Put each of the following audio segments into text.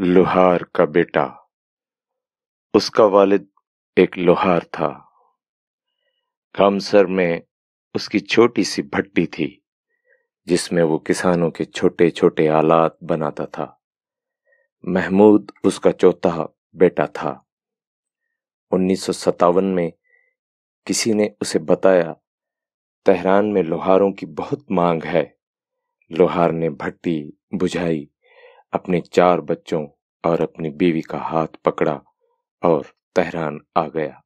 लोहार का बेटा उसका वालिद एक लोहार था कामसर में उसकी छोटी सी भट्टी थी जिसमें वो किसानों के छोटे छोटे आलात बनाता था महमूद उसका चौथा बेटा था उन्नीस में किसी ने उसे बताया तेहरान में लोहारों की बहुत मांग है लोहार ने भट्टी बुझाई अपने चार बच्चों और अपनी बीवी का हाथ पकड़ा और तहरान आ गया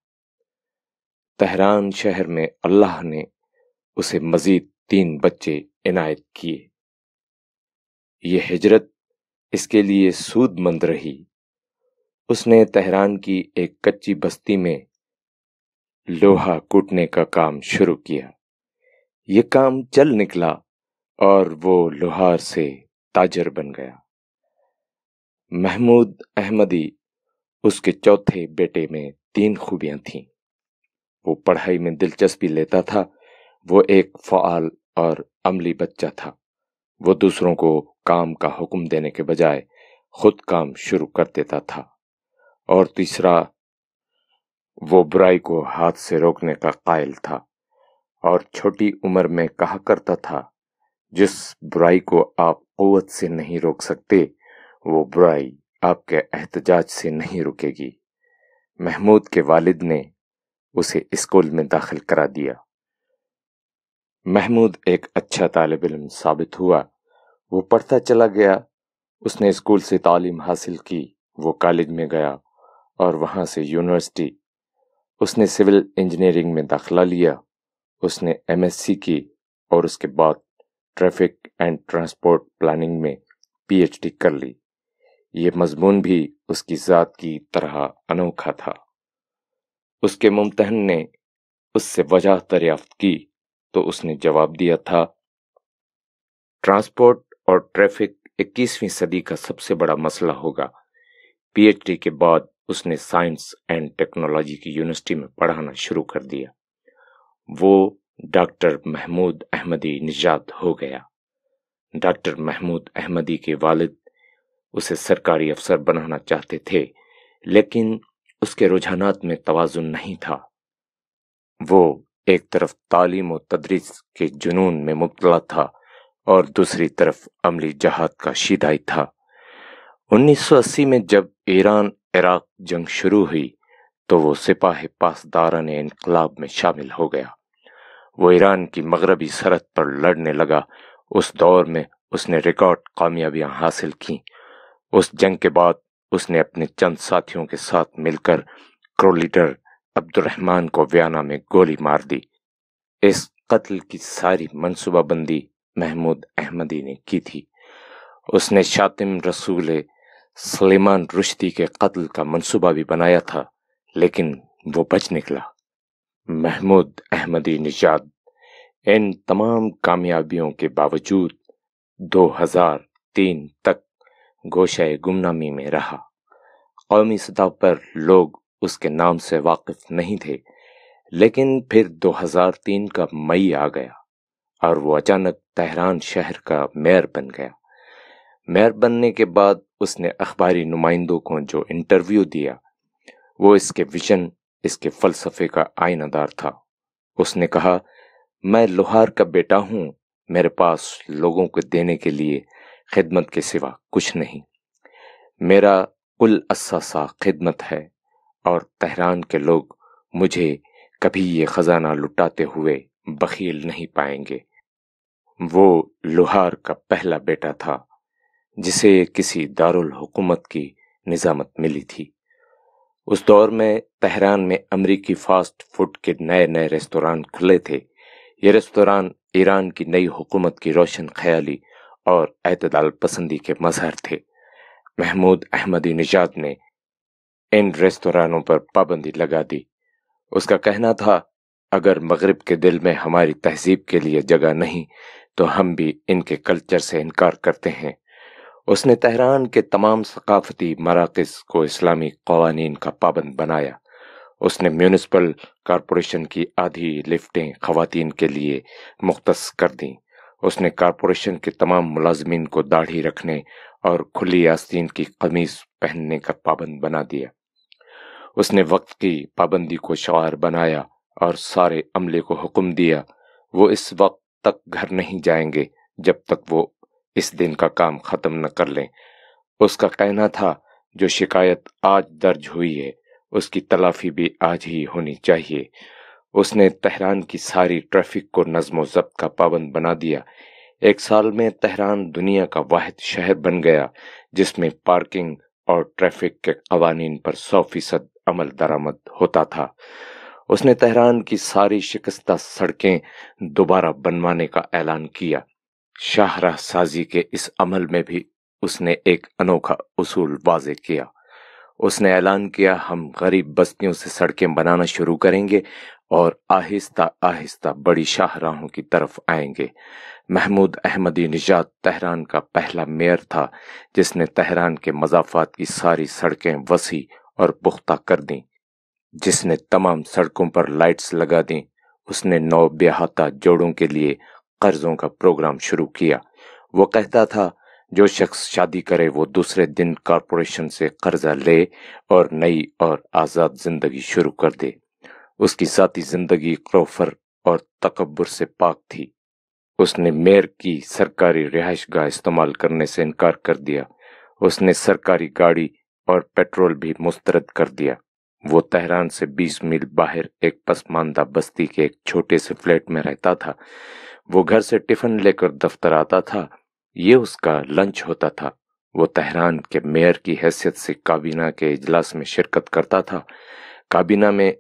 तहरान शहर में अल्लाह ने उसे मजीद तीन बच्चे इनायत किए ये हिजरत इसके लिए सूदमंद रही उसने तेहरान की एक कच्ची बस्ती में लोहा कूटने का काम शुरू किया ये काम चल निकला और वो लोहार से ताजर बन गया महमूद अहमदी उसके चौथे बेटे में तीन खूबियां थीं वो पढ़ाई में दिलचस्पी लेता था वो एक फ़ाल और अमली बच्चा था वो दूसरों को काम का हुक्म देने के बजाय खुद काम शुरू कर देता था और तीसरा वो बुराई को हाथ से रोकने का कायल था और छोटी उम्र में कहा करता था जिस बुराई को आप क़वत से नहीं रोक सकते वो बुराई आपके एहतजाज से नहीं रुकेगी महमूद के वालिद ने उसे स्कूल में दाखिल करा दिया महमूद एक अच्छा तालब इम साबित हुआ वो पढ़ता चला गया उसने स्कूल से तालीम हासिल की वो कॉलेज में गया और वहाँ से यूनिवर्सिटी उसने सिविल इंजीनियरिंग में दाखिला लिया उसने एमएससी की और उसके बाद ट्रैफिक एंड ट्रांसपोर्ट प्लानिंग में पीएचडी कर ली ये मजमून भी उसकी ज़ात की तरह अनोखा था उसके मुमतहन ने उससे वजह दरियाफ्त की तो उसने जवाब दिया था ट्रांसपोर्ट और ट्रैफिक 21वीं सदी का सबसे बड़ा मसला होगा पीएचडी के बाद उसने साइंस एंड टेक्नोलॉजी की यूनिवर्सिटी में पढ़ाना शुरू कर दिया वो डॉक्टर महमूद अहमदी निजात हो गया डॉक्टर महमूद अहमदी के वालिद उसे सरकारी अफसर बनाना चाहते थे लेकिन उसके रुझानात में तोज़ुन नहीं था वो एक तरफ तालीम और तदरीस के जुनून में मुबतला था और दूसरी तरफ अमली जहाद का शीदाई था 1980 में जब ईरान इराक जंग शुरू हुई तो वो सिपाही ने इनकलाब में शामिल हो गया वो ईरान की मगरबी सरहद पर लड़ने लगा उस दौर में उसने रिकॉर्ड कामयाबियां हासिल कीं उस जंग के बाद उसने अपने चंद साथियों के साथ मिलकर क्रो लीडर अब्दुलरहमान को व्याना में गोली मार दी इस कत्ल की सारी मनसूबाबंदी महमूद अहमदी ने की थी उसने शातिम रसूल सलेमान रुश्ती के कत्ल का मनसूबा भी बनाया था लेकिन वो बच निकला महमूद अहमदी निजाद इन तमाम कामयाबियों के बावजूद 2003 तक गोशे गुमनामी में रहा कौमी सतह पर लोग उसके नाम से वाकिफ नहीं थे लेकिन फिर 2003 का मई आ गया और वो अचानक तहरान शहर का मेयर बन गया मेयर बनने के बाद उसने अखबारी नुमाइंदों को जो इंटरव्यू दिया वो इसके विजन इसके फ़लसफ़े का आयनादार था उसने कहा मैं लोहार का बेटा हूँ मेरे पास लोगों को देने के लिए खिदमत के सिवा कुछ नहीं मेरा कुल असासा खिदमत है और तहरान के लोग मुझे कभी ये ख़जाना लुटाते हुए बखील नहीं पाएंगे वो लोहार का पहला बेटा था जिसे किसी दारुल हुकूमत की निज़ामत मिली थी उस दौर में तेहरान में अमरीकी फास्ट फूड के नए नए रेस्तोरान खुले थे ये रेस्तोरान ईरान की नई हुकूमत की रोशन ख्याली और अतदाल पसंदी के मजहर थे महमूद अहमदी निजात ने इन रेस्तोरानों पर पाबंदी लगा दी उसका कहना था अगर मगरब के दिल में हमारी तहजीब के लिए जगह नहीं तो हम भी इनके कल्चर से इनकार करते हैं उसने तहरान के तमाम सकाफती मराकज़ को इस्लामी कवानीन का पाबंद बनाया उसने म्यूनसपल कॉरपोरेशन की आधी लिफ्टें खातन के लिए मुख्त कर दीं उसने कारपोरेशन के तमाम मुलाजमीन को दाढ़ी रखने और खुली आस्तीन की कमीज पहनने का पाबंद बना दिया उसने वक्त की पाबंदी को शवार बनाया और सारे अमले को हुक्म दिया वो इस वक्त तक घर नहीं जाएंगे जब तक वो इस दिन का काम ख़त्म न कर लें उसका कहना था जो शिकायत आज दर्ज हुई है उसकी तलाफी भी आज ही होनी चाहिए उसने तेहरान की सारी ट्रैफिक को नज्म जब्त का पाबंद बना दिया एक साल में तेहरान दुनिया का वाद शहर बन गया जिसमें पार्किंग और ट्रैफिक के कवानी पर सौ फीसद अमल दरामद होता था उसने तेहरान की सारी शिकस्ता सड़कें दोबारा बनवाने का ऐलान किया शाहरा साजी के इस अमल में भी उसने एक अनोखा उसूल वाजे किया उसने ऐलान किया हम गरीब बस्तियों से सड़कें बनाना शुरू करेंगे और आहिस्ता आहिस्ता बड़ी शाहराहों की तरफ आएंगे महमूद अहमदी निजात तहरान का पहला मेयर था जिसने तहरान के मजाफात की सारी सड़कें वसी और पुख्ता कर दी जिसने तमाम सड़कों पर लाइट्स लगा दी उसने नौ ब्याहता जोड़ों के लिए कर्जों का प्रोग्राम शुरू किया वो कहता था जो शख्स शादी करे वो दूसरे दिन कॉरपोरेशन से कर्जा ले और नई और आज़ाद ज़िंदगी शुरू कर दे उसकी जाती जिंदगी क्रोफर और तकबर से पाक थी उसने मेयर की सरकारी रिहाइश गाह इस्तेमाल करने से इनकार कर दिया उसने सरकारी गाड़ी और पेट्रोल भी मुस्तरद कर दिया वो तेहरान से 20 मील बाहर एक पसमानदा बस्ती के एक छोटे से फ्लैट में रहता था वो घर से टिफिन लेकर दफ्तर आता था ये उसका लंच होता था वो तेहरान के मेयर की हैसियत से काबीना के इजलास में शिरकत करता था काबीना में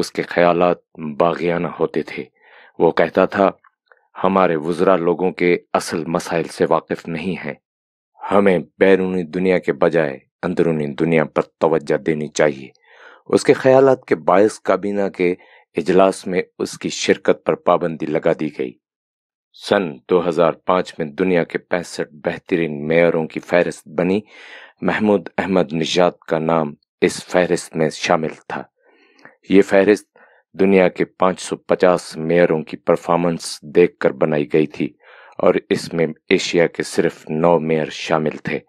उसके ख्यालात बागियाना होते थे वो कहता था हमारे वज्रा लोगों के असल मसाइल से वाकिफ नहीं हैं हमें बैरूनी दुनिया के बजाय अंदरूनी दुनिया पर तवज्जो देनी चाहिए उसके ख्यालात के बायस काबीना के इजलास में उसकी शिरकत पर पाबंदी लगा दी गई सन 2005 में दुनिया के पैंसठ बेहतरीन मेयरों की फहरिस्त बनी महमूद अहमद निजात का नाम इस फहरिस्त में शामिल था ये फहरिस्त दुनिया के 550 मेयरों की परफॉर्मेंस देखकर बनाई गई थी और इसमें एशिया के सिर्फ नौ मेयर शामिल थे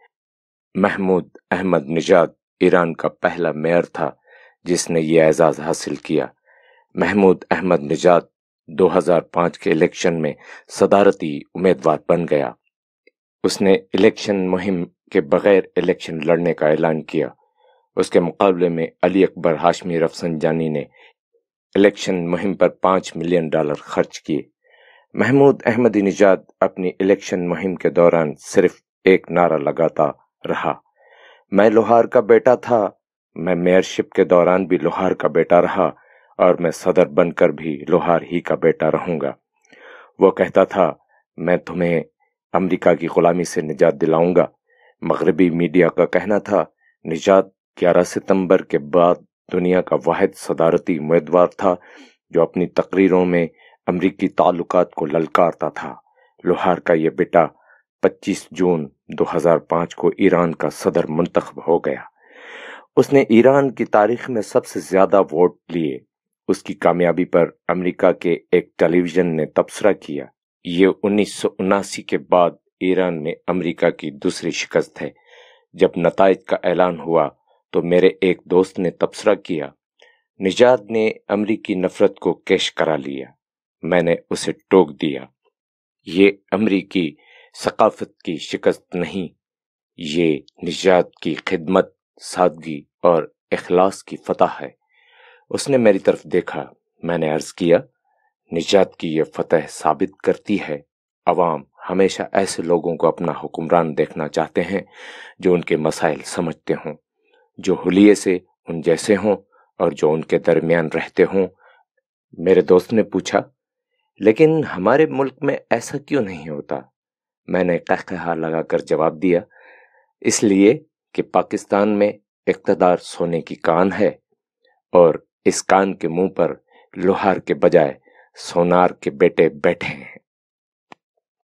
महमूद अहमद निजाद ईरान का पहला मेयर था जिसने ये एजाज़ हासिल किया महमूद अहमद निजाद 2005 के इलेक्शन में सदारती उम्मीदवार बन गया उसने इलेक्शन मुहिम के बगैर इलेक्शन लड़ने का ऐलान किया उसके मुकाबले में अली अकबर हाशमी रफसनजानी ने इलेक्शन मुहिम पर पांच मिलियन डॉलर खर्च किए महमूद अहमदी निजात अपनी इलेक्शन मुहिम के दौरान सिर्फ एक नारा लगाता रहा मैं लोहार का बेटा था मैं मेयरशिप के दौरान भी लोहार का बेटा रहा और मैं सदर बनकर भी लोहार ही का बेटा रहूंगा वो कहता था मैं तुम्हें अमेरिका की गुलामी से निजात दिलाऊंगा मगरबी मीडिया का कहना था निजात ग्यारह सितंबर के बाद दुनिया का वाद सदारती उम्मीदवार था जो अपनी तकरीरों में अमरीकी ताल्लुक को ललकारता था लोहार का यह बेटा 25 जून 2005 को ईरान का सदर मंतखब हो गया उसने ईरान की तारीख में सबसे ज़्यादा वोट लिए उसकी कामयाबी पर अमेरिका के एक टेलीविज़न ने तबसरा किया ये उन्नीस के बाद ईरान में अमेरिका की दूसरी शिकस्त है जब नतज का ऐलान हुआ तो मेरे एक दोस्त ने तबसरा किया निजात ने अमरीकी नफरत को कैश करा लिया मैंने उसे टोक दिया ये अमरीकी सकाफत की शिकस्त नहीं ये निजात की खिदमत सादगी और अखलास की फतह है उसने मेरी तरफ देखा मैंने अर्ज किया निजात की यह फतह साबित करती है अवाम हमेशा ऐसे लोगों को अपना हुक्मरान देखना चाहते हैं जो उनके मसाइल समझते हों जो हुलिये से उन जैसे हों और जो उनके दरमियान रहते हों मेरे दोस्त ने पूछा लेकिन हमारे मुल्क में ऐसा क्यों नहीं होता मैंने कह कहकहा लगाकर जवाब दिया इसलिए कि पाकिस्तान में इकतदार सोने की कान है और इस कान के मुंह पर लोहार के बजाय सोनार के बेटे बैठे हैं